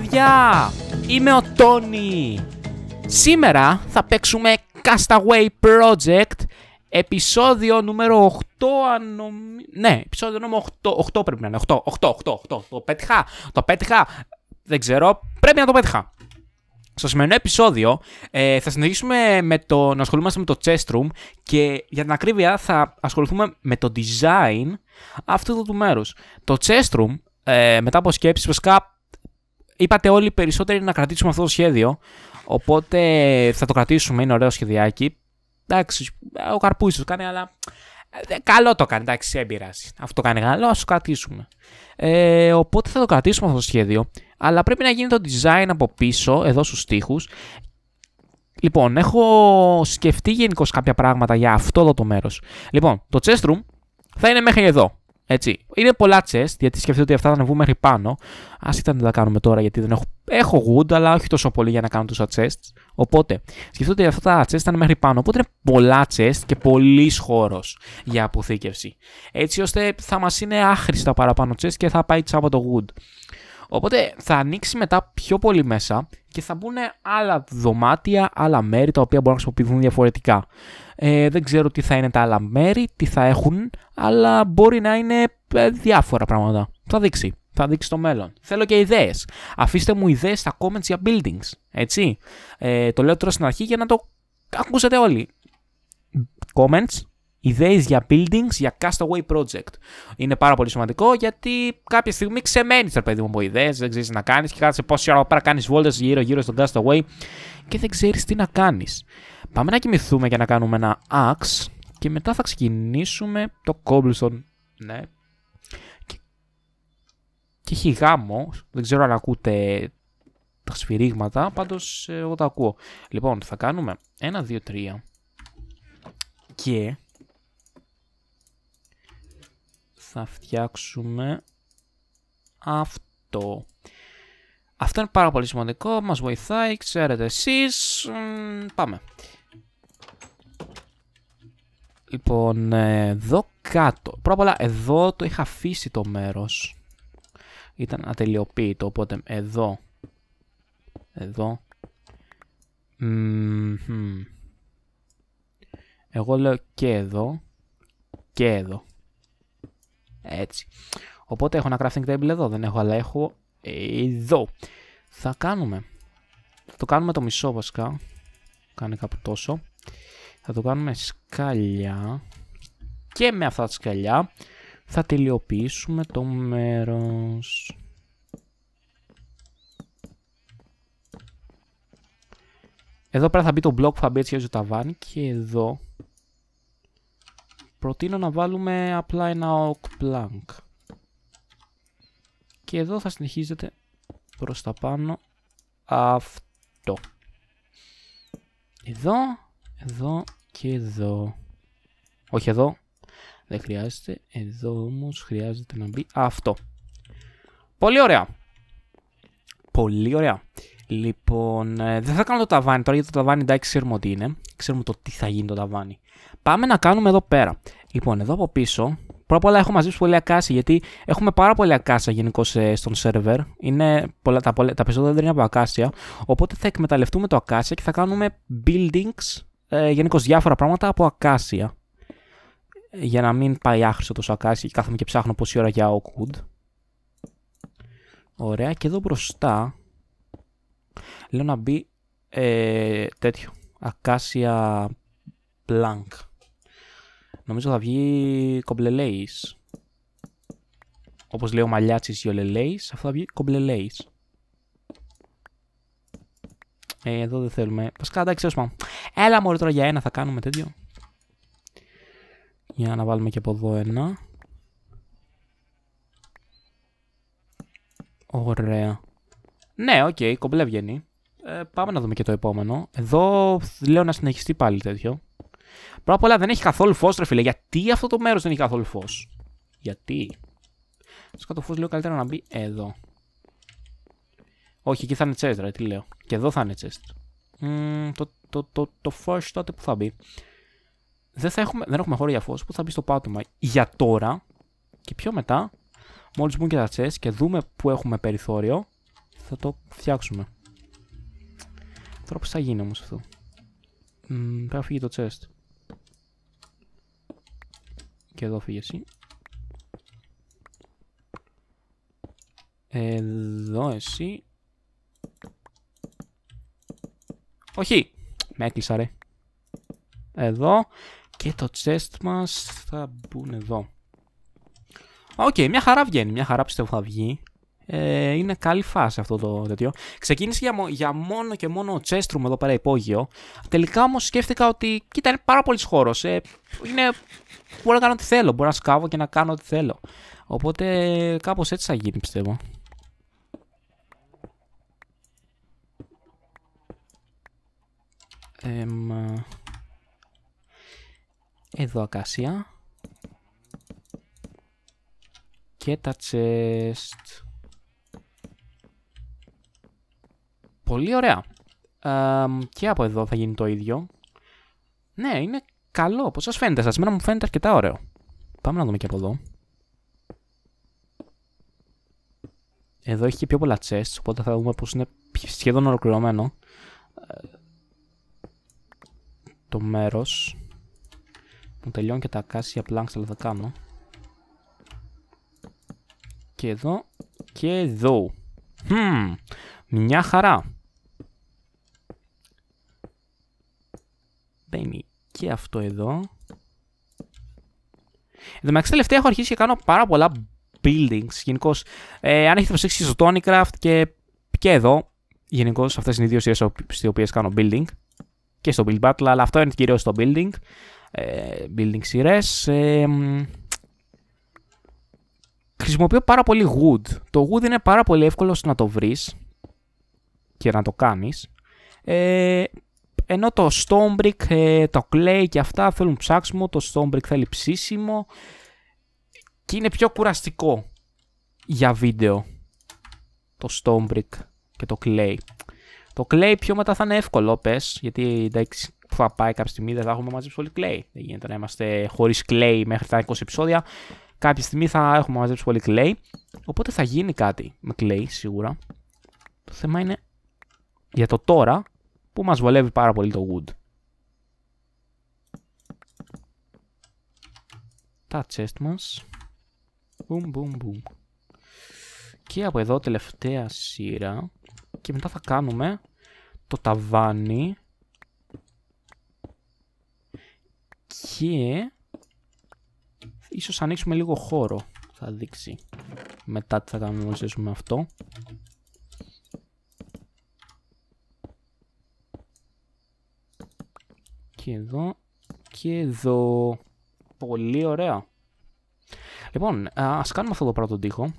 παιδιά! Είμαι ο Τόνι! Σήμερα θα παίξουμε Castaway Project, επεισόδιο νούμερο 8, Ναι, επεισόδιο νούμερο 8, 8 πρέπει να είναι, 8, 8, 8, 8, το πέτυχα, το πέτυχα, δεν ξέρω, πρέπει να το πέτυχα. Στο σημερινό επεισόδιο ε, θα συνεχίσουμε με το, να ασχολούμαστε με το chest room και για την ακρίβεια θα ασχοληθούμε με το design αυτού του μέρους. Το chest room, ε, μετά από σκέψεις, βασικά είπατε όλοι περισσότεροι να κρατήσουμε αυτό το σχέδιο. Οπότε θα το κρατήσουμε, είναι ωραίο σχεδιάκι. Εντάξει, ο καρπούζι το κάνει, αλλά. Ε, καλό το κάνει, εντάξει, δεν πειράζει. Αυτό κάνει καλό, ας το κρατήσουμε. Ε, οπότε θα το κρατήσουμε αυτό το σχέδιο. Αλλά πρέπει να γίνει το design από πίσω, εδώ στους τοίχου. Λοιπόν, έχω σκεφτεί γενικώς κάποια πράγματα για αυτό εδώ το μέρος. Λοιπόν, το chest room θα είναι μέχρι εδώ. Έτσι. Είναι πολλά chest, γιατί σκεφτείτε ότι αυτά θα ανεβούν μέχρι πάνω. Ας ήταν να τα κάνουμε τώρα, γιατί δεν έχω. Έχω wood, αλλά όχι τόσο πολύ για να κάνω τόσα chests. Οπότε, σκεφτείτε ότι αυτά τα chests ήταν μέχρι πάνω. Οπότε είναι πολλά chest και πολύς χώρος για αποθήκευση. Έτσι ώστε θα μας είναι άχρηστα παραπάνω chest και θα πάει τσάπα το wood. Οπότε θα ανοίξει μετά πιο πολύ μέσα και θα μπουν άλλα δωμάτια, άλλα μέρη τα οποία μπορούν να χρησιμοποιηθούν διαφορετικά. Ε, δεν ξέρω τι θα είναι τα άλλα μέρη, τι θα έχουν, αλλά μπορεί να είναι ε, διάφορα πράγματα. Θα δείξει. Θα δείξει το μέλλον. Θέλω και ιδέες. Αφήστε μου ιδέες στα comments για buildings. Έτσι. Ε, το λέω τώρα στην αρχή για να το ακούσετε όλοι. Comments, ιδέες για buildings, για castaway project. Είναι πάρα πολύ σημαντικό γιατί κάποια στιγμή ξεμένεις τα παιδί μου από ιδέες, δεν ξέρεις τι να κάνεις και κάθεσαι πόση ώρα πέρα κάνεις βόλτες γύρω γύρω στον castaway και δεν ξέρεις τι να κάνεις. Πάμε να κοιμηθούμε και να κάνουμε ένα axe και μετά θα ξεκινήσουμε το cobblestone. Ναι. Και, και έχει γάμο, δεν ξέρω αν ακούτε τα σφυρίγματα, πάντως ε, εγώ τα ακούω. Λοιπόν, θα κάνουμε ένα, δύο, τρία. και θα φτιάξουμε αυτό. Αυτό είναι πάρα πολύ σημαντικό, μας βοηθάει, ξέρετε εσείς. πάμε. Λοιπόν, εδώ κάτω. Πρώτα απ' όλα, εδώ το είχα αφήσει το μέρος. Ήταν ατελειοποίητο, οπότε εδώ. Εδώ. Εγώ λέω και εδώ. Και εδώ. Έτσι. Οπότε έχω ένα crafting table εδώ, δεν έχω αλλά έχω ε, εδώ. Θα κάνουμε, θα το κάνουμε το μισό βασικά, κάνει κάπου τόσο. Θα το κάνουμε σκαλιά και με αυτά τα σκαλιά θα τελειοποιήσουμε το μέρος. Εδώ πέρα θα μπει το μπλοκ που θα μπει έτσι το ταβάνι και εδώ Προτείνω να βάλουμε απλά ένα oak plank. Και εδώ θα συνεχίζεται προς τα πάνω αυτό. Εδώ, εδώ και εδώ. Όχι εδώ. Δεν χρειάζεται. Εδώ όμως χρειάζεται να μπει αυτό. Πολύ ωραία. Πολύ ωραία. Λοιπόν, ε, δεν θα κάνω το ταβάνι τώρα γιατί το ταβάνι εντάξει ξέρουμε ότι είναι. Ξέρουμε το τι θα γίνει το ταβάνι. Πάμε να κάνουμε εδώ πέρα. Λοιπόν, εδώ από πίσω, πρώτα απ' όλα έχω μαζέψει πολύ ακάση, γιατί έχουμε πάρα πολύ ακάσια γενικώ ε, στον σερβερ. Είναι πολλά, τα, τα περισσότερα δεν είναι από ακάσια. Οπότε θα εκμεταλλευτούμε το ακάσια και θα κάνουμε buildings, ε, γενικώ διάφορα πράγματα από ακάσια. Για να μην πάει άχρηστο το ακάσια και κάθομαι και ψάχνω πόση ώρα για Oakwood. Ωραία, και εδώ μπροστά λέω να μπει ε, τέτοιο. Ακάσια blank. Νομίζω θα βγει κομπλελέις. Όπως λέω ο τη γιολελέης. αυτό θα βγει κομπλελέης. Ε, εδώ δεν θέλουμε. Βασικά, εντάξει, Έλα μωρέ τώρα για ένα θα κάνουμε τέτοιο. Για να βάλουμε και από εδώ ένα. Ωραία. Ναι, οκ, okay, κομπλέ βγαίνει. Ε, πάμε να δούμε και το επόμενο. Εδώ λέω να συνεχιστεί πάλι τέτοιο. Πρώτα απ' όλα δεν έχει καθόλου φως, ρε φίλε. Γιατί αυτό το μέρος δεν έχει καθόλου φως. Γιατί. Σκάτω το φως λέω καλύτερα να μπει εδώ. Όχι, εκεί θα είναι chest, ρε, τι λέω. Και εδώ θα είναι chest. το, το, φως τότε που θα μπει. Δεν, θα έχουμε, δεν έχουμε χώρο για φως. Πού θα μπει στο πάτωμα για τώρα. Και πιο μετά, μόλις μπουν και τα chest και δούμε που έχουμε περιθώριο, θα το φτιάξουμε. Τώρα πώ θα γίνει όμως αυτό. Mm, πρέπει να φύγει το chest. Και εδώ φύγε εσύ. Εδώ εσύ. Όχι! Με έκλεισα ρε. Εδώ. Και το chest μας θα μπουν εδώ. Οκ, okay, μια χαρά βγαίνει. Μια χαρά πιστεύω θα βγει. Ε, είναι καλή φάση αυτό το τέτοιο. Ξεκίνησε για, για μόνο και μόνο τσέστρουμ εδώ πέρα υπόγειο. Τελικά όμως σκέφτηκα ότι κοίτα, είναι πάρα πολύς χώρος. Ε, είναι. Μπορώ να κάνω ό,τι θέλω. Μπορώ να σκάβω και να κάνω ό,τι θέλω. Οπότε κάπως έτσι θα γίνει πιστεύω. Ε, εδώ ακάσια. Και τα chest. Πολύ ωραία. και από εδώ θα γίνει το ίδιο. Ναι, είναι καλό. Πώς σας φαίνεται σας. μένα μου φαίνεται αρκετά ωραίο. Πάμε να δούμε και από εδώ. Εδώ έχει και πιο πολλά chests, οπότε θα δούμε πως είναι σχεδόν ολοκληρωμένο. Ε, το μέρος. Μου τελειώνει και τα ακάσια planks, αλλά θα κάνω. Και εδώ. Και εδώ. Μια χαρά. είναι και αυτό εδώ. Εδώ μεταξύ, τελευταία έχω αρχίσει και κάνω πάρα πολλά buildings γενικώς. Ε, αν έχετε προσέξει στο Tonycraft και, και εδώ, γενικώς αυτές είναι οι δύο σειρές στις οποίες κάνω building. Και στο Build Battle, αλλά αυτό είναι κυρίως στο building. Ε, building σειρές. Ε, χρησιμοποιώ πάρα πολύ wood. Το wood είναι πάρα πολύ εύκολο να το βρεις και να το κάνεις. Ε, ενώ το Stonebrick, ε, το Clay και αυτά θέλουν ψάξιμο, το Stonebrick θέλει ψήσιμο και είναι πιο κουραστικό για βίντεο το Stonebrick και το Clay. Το Clay πιο μετά θα είναι εύκολο, πες, γιατί εντάξει που θα πάει κάποια στιγμή δεν θα έχουμε μαζέψει πολύ Clay. Δεν γίνεται να είμαστε χωρίς Clay μέχρι τα 20 επεισόδια. Κάποια στιγμή θα έχουμε μαζέψει πολύ Clay, οπότε θα γίνει κάτι με Clay σίγουρα. Το θέμα είναι για το τώρα που μας βολεύει πάρα πολύ το wood. Τα chest μας. Boom, boom, boom. Και από εδώ τελευταία σειρά. Και μετά θα κάνουμε το ταβάνι. Και ίσως ανοίξουμε λίγο χώρο. Θα δείξει μετά τι θα κάνουμε μόλις αυτό. και εδώ και εδώ. Πολύ ωραία. Λοιπόν, ας κάνουμε αυτό το πρώτο τοίχο.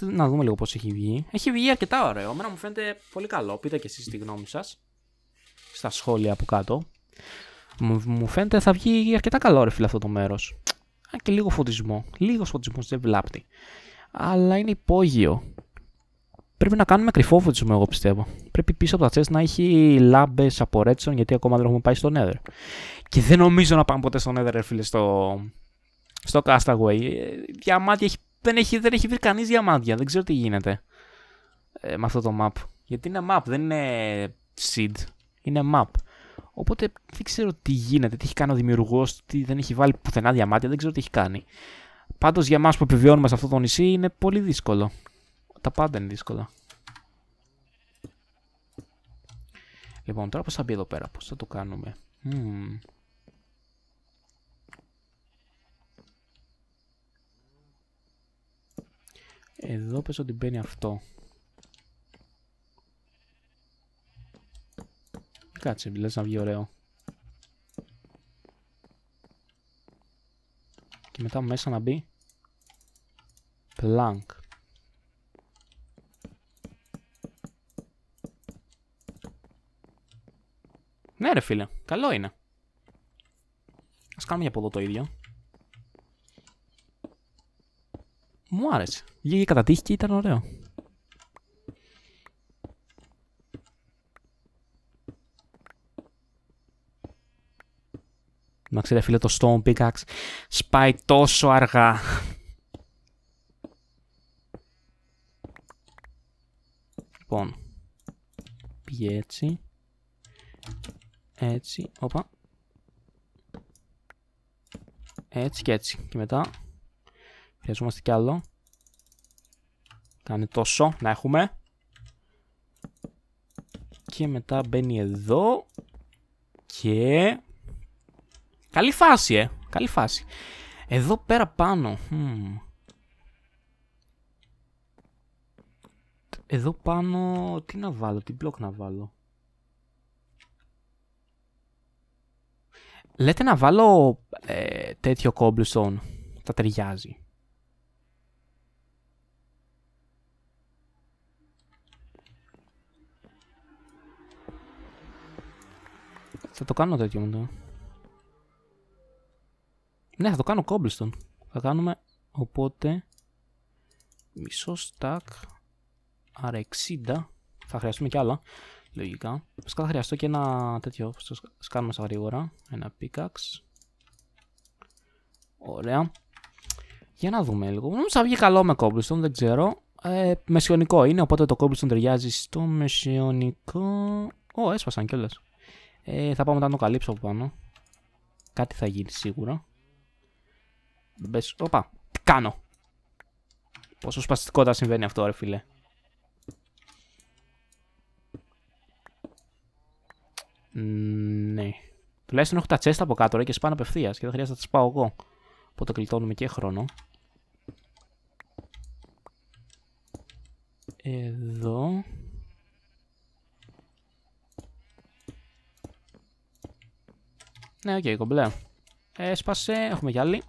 Να δούμε λίγο πώς έχει βγει. Έχει βγει αρκετά ωραίο. Εμένα μου φαίνεται πολύ καλό. Πείτε και εσείς τη γνώμη σας. Στα σχόλια από κάτω. Μου φαίνεται θα βγει αρκετά καλό ρε φίλε αυτό το μέρος. Α, και λίγο φωτισμό. λίγο φωτισμός δεν βλάπτει. Αλλά είναι υπόγειο. Πρέπει να κάνουμε κρυφόφουτσο, εγώ πιστεύω. Πρέπει πίσω από τα chest να έχει λάμπες από redstone, γιατί ακόμα δεν έχουμε πάει στο nether. Και δεν νομίζω να πάμε ποτέ στο nether, φίλε, στο, στο castaway. Ε, διαμάτια έχει... Δεν, έχει... δεν έχει βρει κανείς διαμάντια. Δεν ξέρω τι γίνεται ε, με αυτό το map. Γιατί είναι map, δεν είναι seed. Είναι map. Οπότε δεν ξέρω τι γίνεται, τι έχει κάνει ο δημιουργός, τι δεν έχει βάλει πουθενά διαμάτια, δεν ξέρω τι έχει κάνει. Πάντως για εμά που επιβιώνουμε σε αυτό το νησί είναι πολύ δύσκολο τα πάντα είναι δύσκολα. Λοιπόν, τώρα πώς θα μπει εδώ πέρα, πώς θα το κάνουμε. Εδώ πες ότι μπαίνει αυτό. Κάτσε, λες να βγει ωραίο. Και μετά μέσα να μπει plank. ρε φίλε. Καλό είναι. Ας κάνουμε από εδώ το ίδιο. Μου άρεσε. Βγήκε κατά τύχη και ήταν ωραίο. Να ξέρετε φίλε το Stone Pickaxe σπάει τόσο αργά. Λοιπόν, πήγε έτσι. Έτσι, όπα. Έτσι και έτσι. Και μετά χρειαζόμαστε κι άλλο. Κάνε τόσο, να έχουμε. Και μετά μπαίνει εδώ. Και... Καλή φάση, ε. Καλή φάση. Εδώ πέρα πάνω. Hmm. Εδώ πάνω τι να βάλω, τι μπλοκ να βάλω. Λέτε να βάλω ε, τέτοιο cobblestone. Θα ταιριάζει. Θα το κάνω τέτοιο μετά. Ναι, θα το κάνω cobblestone. Θα κάνουμε, οπότε, μισό stack, άρα 60. Θα χρειαστούμε κι άλλα. Λογικά. Φυσικά θα χρειαστώ και ένα τέτοιο. Θα το σκάνουμε γρήγορα. Ένα pickaxe. Ωραία. Για να δούμε λίγο. Νομίζω θα βγει καλό με cobblestone, δεν ξέρω. Ε, μεσιονικό είναι, οπότε το cobblestone ταιριάζει στο μεσιονικό. Ω, έσπασαν κιόλας. Ε, θα πάμε μετά να το καλύψω από πάνω. Κάτι θα γίνει σίγουρα. Δεν πες. Οπα, τι κάνω. Πόσο σπαστικότητα συμβαίνει αυτό, ρε φίλε. Ναι. Τουλάχιστον έχω τα τσέστα από κάτω ρε, και σπάω απευθείας και δεν χρειάζεται να τα σπάω εγώ. Οπότε κλειτώνουμε και χρόνο. Εδώ. Ναι, οκ, okay, κομπλέ. Έσπασε, ε, έχουμε γυάλι.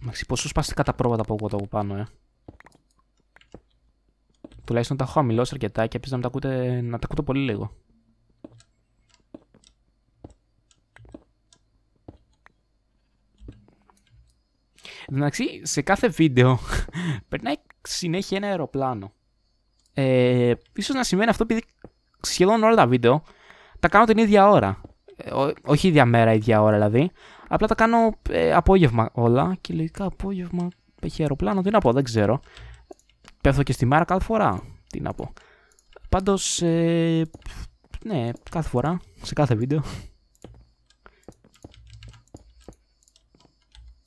Μαξι, πόσο σπάστηκα τα πρόβατα από εγώ το από πάνω, ε. Τουλάχιστον τα έχω αμιλώσει αρκετά και απίστευα να τα ακούτε, να τα ακούτε πολύ λίγο. Εντάξει, σε κάθε βίντεο περνάει συνέχεια ένα αεροπλάνο. Ε, ίσως να σημαίνει αυτό επειδή σχεδόν όλα τα βίντεο τα κάνω την ίδια ώρα. Ε, όχι ίδια μέρα, ίδια ώρα δηλαδή. Απλά τα κάνω ε, απόγευμα όλα και λογικά απόγευμα έχει αεροπλάνο, τι να πω, δεν ξέρω. Πέφτω και στη μάρα κάθε φορά. Τι να πω. Πάντως. Ε, ναι, κάθε φορά. Σε κάθε βίντεο.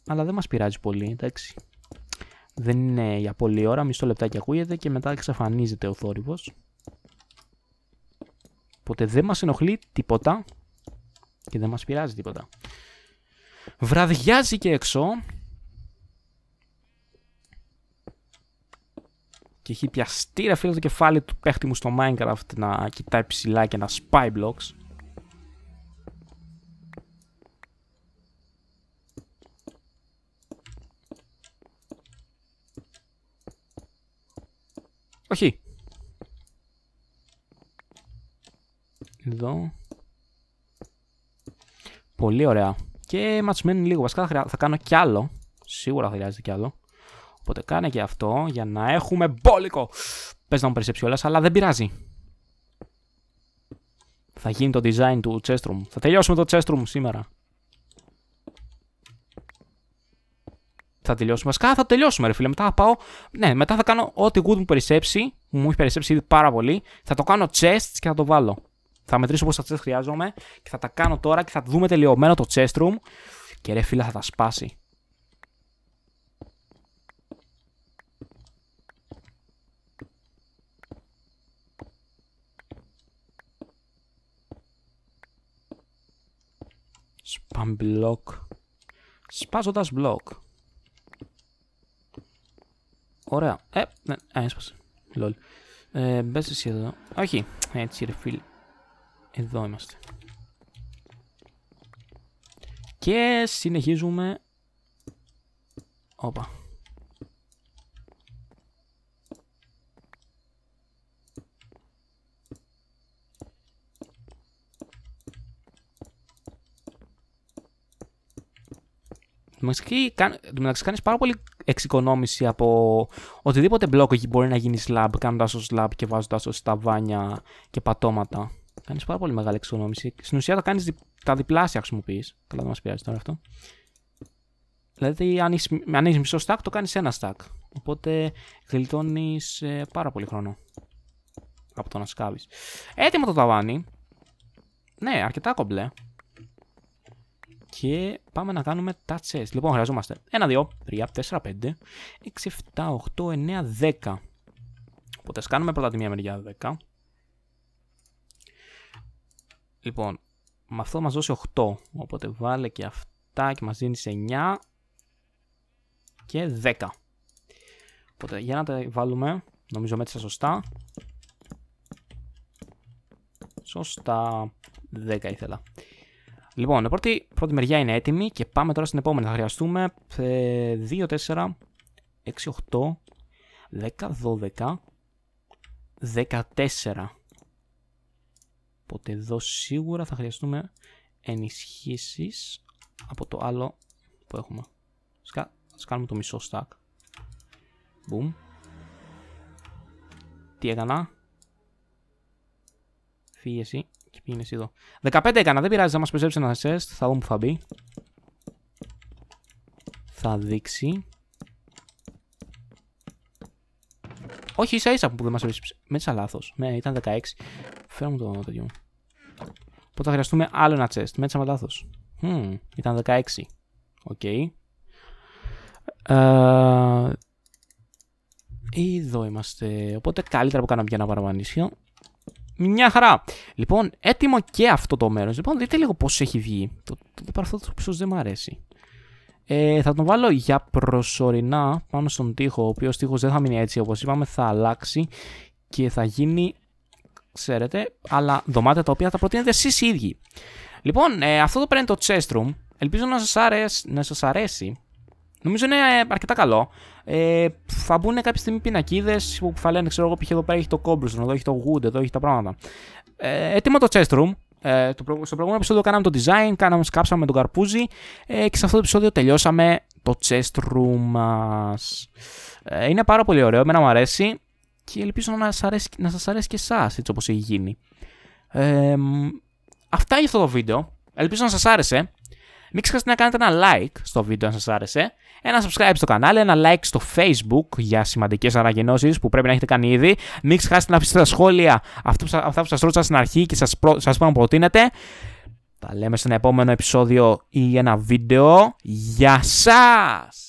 Αλλά δεν μας πειράζει πολύ, εντάξει. Δεν είναι για πολλή ώρα, μισό λεπτάκι ακούγεται και μετά εξαφανίζεται ο θόρυβος. Οπότε δεν μας ενοχλεί τίποτα και δεν μας πειράζει τίποτα. Βραδιάζει και έξω, και έχει πιαστεί ρε φίλε το κεφάλι του παίχτη μου στο Minecraft να κοιτάει ψηλά και να σπάει blocks. Όχι. Εδώ. Πολύ ωραία. Και μας μένει λίγο. Βασικά θα κάνω κι άλλο. Σίγουρα θα χρειάζεται κι άλλο. Οπότε κάνε και αυτό για να έχουμε μπόλικο. Πες να μου περισσέψει αλλά δεν πειράζει. Θα γίνει το design του chest room. Θα τελειώσουμε το chest room σήμερα. Θα τελειώσουμε. Βασικά θα τελειώσουμε, ρε φίλε. Μετά θα πάω. Ναι, μετά θα κάνω ό,τι good μου περισσέψει. Μου έχει περισσέψει ήδη πάρα πολύ. Θα το κάνω chests και θα το βάλω. Θα μετρήσω πόσα chest χρειάζομαι. Και θα τα κάνω τώρα και θα δούμε τελειωμένο το chest Και ρε φίλε, θα τα σπάσει. Spam block. Σπάζοντας block. Ωραία. Ε, ναι, α, έσπασε. Λολ. Ε, μπες εσύ εδώ. Όχι. Έτσι ρε φίλε. Εδώ είμαστε. Και συνεχίζουμε. Όπα. μεταξύ, κάνεις πάρα πολύ εξοικονόμηση από οτιδήποτε μπλοκ εκεί μπορεί να γίνει slab, κάνοντας το slab και βάζοντας το στα και πατώματα. Κάνεις πάρα πολύ μεγάλη εξοικονόμηση. Στην ουσία τα κάνει τα διπλάσια χρησιμοποιείς. Καλά, δεν μας πειράζει τώρα αυτό. Δηλαδή, αν έχει αν μισό stack, το κάνεις ένα stack. Οπότε γλιτώνεις ε, πάρα πολύ χρόνο από το να σκάβεις. Έτοιμο το ταβάνι. Ναι, αρκετά κομπλέ και πάμε να κάνουμε τα chest. Λοιπόν, χρειαζόμαστε 1, 2, 3, 4, 5, 6, 7, 8, 9, 10. Οπότε σκάνουμε πρώτα τη μία μεριά 10. Λοιπόν, με αυτό μας δώσει 8. Οπότε βάλε και αυτά και μας δίνεις σε 9 και 10. Οπότε για να τα βάλουμε, νομίζω μέτρησα σωστά. Σωστά, 10 ήθελα. Λοιπόν, η πρώτη πρώτη μεριά είναι έτοιμη και πάμε τώρα στην επόμενη. Θα χρειαστούμε 2, 4, 6, 8, 10, 12, 14. Οπότε εδώ σίγουρα θα χρειαστούμε ενισχύσεις από το άλλο που έχουμε. Ας κάνουμε το μισό stack. Boom. Τι έκανα. Φύγε και εδώ. 15 έκανα, δεν πειράζει, θα μας περισσέψει ένα assist. Θα δούμε που θα μπει. Θα δείξει. Όχι, ίσα ίσα που δεν μας περισσέψει. Με λάθος. Ναι, ήταν 16. Φέρω μου το τέτοιο Οπότε θα χρειαστούμε άλλο ένα chest. Με με λάθος. ήταν 16. Οκ. Okay. Ε, εδώ είμαστε. Οπότε καλύτερα που κάναμε για ένα ανίσχυο μια χαρά. Λοιπόν, έτοιμο και αυτό το μέρος. Λοιπόν, δείτε λίγο πώς έχει βγει. Το, το, το, αυτό δεν μου αρέσει. Ε, θα τον βάλω για προσωρινά πάνω στον τοίχο. Ο οποίος τοίχος δεν θα μείνει έτσι όπως είπαμε. Θα αλλάξει και θα γίνει, ξέρετε, άλλα δωμάτια τα οποία θα προτείνετε εσείς οι ίδιοι. Λοιπόν, ε, αυτό το παίρνει το chest Ελπίζω να σας αρέσει, να σας αρέσει Νομίζω είναι ε, αρκετά καλό. Ε, θα μπουν κάποια στιγμή πινακίδες που θα λένε, ξέρω εγώ, π.χ. εδώ πέρα έχει το Cobblestone, εδώ έχει το Wood, εδώ έχει τα πράγματα. Ε, έτοιμο το chest room. Ε, το, στο προηγούμενο επεισόδιο κάναμε το design, κάναμε, σκάψαμε με τον καρπούζι ε, και σε αυτό το επεισόδιο τελειώσαμε το chest room Ε, είναι πάρα πολύ ωραίο, εμένα μου αρέσει και ελπίζω να σας αρέσει, αρέσει και εσάς έτσι όπως έχει γίνει. Ε, αυτά για αυτό το βίντεο. Ελπίζω να σας άρεσε. Μην ξεχάσετε να κάνετε ένα like στο βίντεο αν σας άρεσε ένα subscribe στο κανάλι, ένα like στο facebook για σημαντικές ανακοινώσεις που πρέπει να έχετε κάνει ήδη. Μην ξεχάσετε να αφήσετε τα σχόλια αυτά που σας ρώτησα στην αρχή και σας πω να προτείνετε. Τα λέμε στο επόμενο επεισόδιο ή ένα βίντεο. Γεια σας!